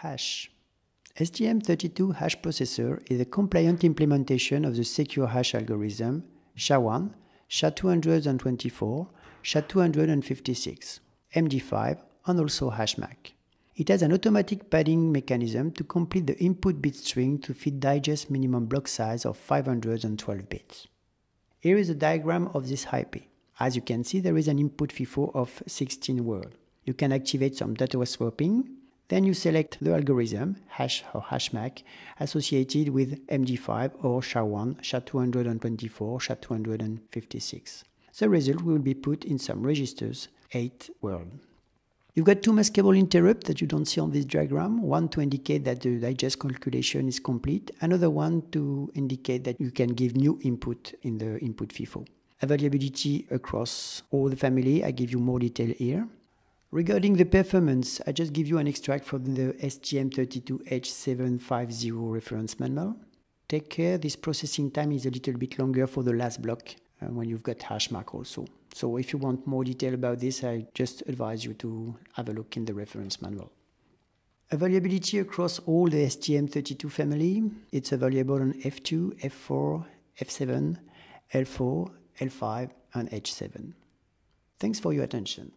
Hash. STM32 hash processor is a compliant implementation of the secure hash algorithm SHA-1, SHA-224, SHA-256, MD5, and also HashMac. It has an automatic padding mechanism to complete the input bit string to fit digest minimum block size of 512 bits. Here is a diagram of this IP. As you can see, there is an input FIFO of 16 words. You can activate some data swapping, then you select the algorithm, hash or hashMAC, associated with MD5 or SHA-1, SHA-224, SHA-256. The result will be put in some registers, 8 world. You've got two maskable interrupts that you don't see on this diagram, one to indicate that the digest calculation is complete, another one to indicate that you can give new input in the input FIFO. Availability across all the family, I give you more detail here. Regarding the performance, I just give you an extract from the STM32H750 reference manual. Take care, this processing time is a little bit longer for the last block uh, when you've got hash mark also. So if you want more detail about this, I just advise you to have a look in the reference manual. Availability across all the STM32 family, it's available on F2, F4, F7, L4, L5 and H7. Thanks for your attention.